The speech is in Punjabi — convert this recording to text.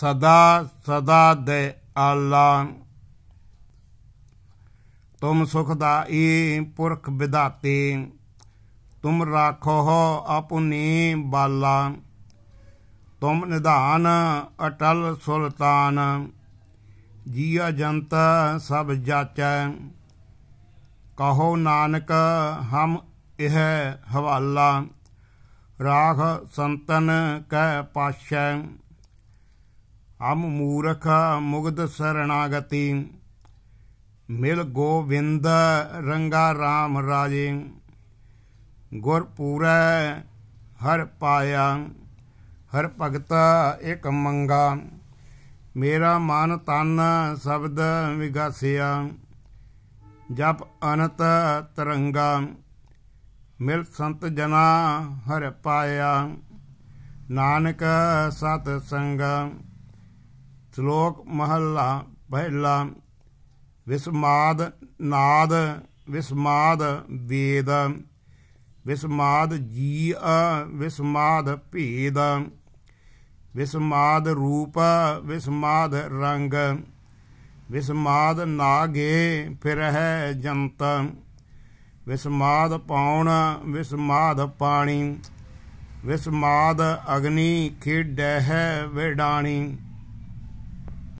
ਸਦਾ ਸਦਾ ਦੇ ਆਲਾ ਤੁਮ ਸੁਖ ਦਾ ਈ ਪੁਰਖ ਵਿਦਾਤੇ ਤੁਮ ਰਾਖੋ ਆਪਣੀ ਬਾਲਾ ਤੁਮ ਨਿਧਾਨ ਅਟਲ ਸੁਲਤਾਨ ਜੀਆ ਜੰਤ ਸਭ ਜਾਚੈ ਕਹੋ ਨਾਨਕ ਹਮ ਇਹ ਹਵਾਲਾ ਰਾਖ ਸੰਤਨ ਕੈ ਪਾਸ਼ੈ ਅਮ ਮੂਰਖ ਮੁਗਦ ਸਰਣਾਗਤੀ ਮਿਲ ਗੋਵਿੰਦ ਰੰਗਾ RAM ਰਾਜੇ ਗੁਰ ਗੁਰਪੂਰੈ ਹਰ ਪਾਇਆ ਹਰ ਭਗਤ ਇਕ ਮੰਗਾ ਮੇਰਾ ਮਨ ਤਨ ਸ਼ਬਦ ਵਿਗਾਸਿਆ ਜਪ ਅਨਤ ਤਰੰਗਾ ਮਿਲ ਸੰਤ ਜਨਾ ਹਰ ਪਾਇਆ ਨਾਨਕ ਸਤ ਸੰਗਾ ਸ਼ਲੋਕ ਮਹੱਲਾ ਪਹਿਲਾ ਵਿਸਮਾਦ ਨਾਦ ਵਿਸਮਾਦ ਵੇਦ ਵਿਸਮਾਦ ਜੀ ਅ ਵਿਸਮਾਦ ਭੇਦ ਵਿਸਮਾਦ ਰੂਪ ਵਿਸਮਾਦ ਰੰਗ ਵਿਸਮਾਦ ਨਾਗੇ ਫਿਰਹਿ ਜੰਤ ਵਿਸਮਾਦ ਪਾਉਣ ਵਿਸਮਾਦ ਪਾਣੀ ਵਿਸਮਾਦ ਅਗਨੀ ਹੈ ਵਿਡਾਣੀ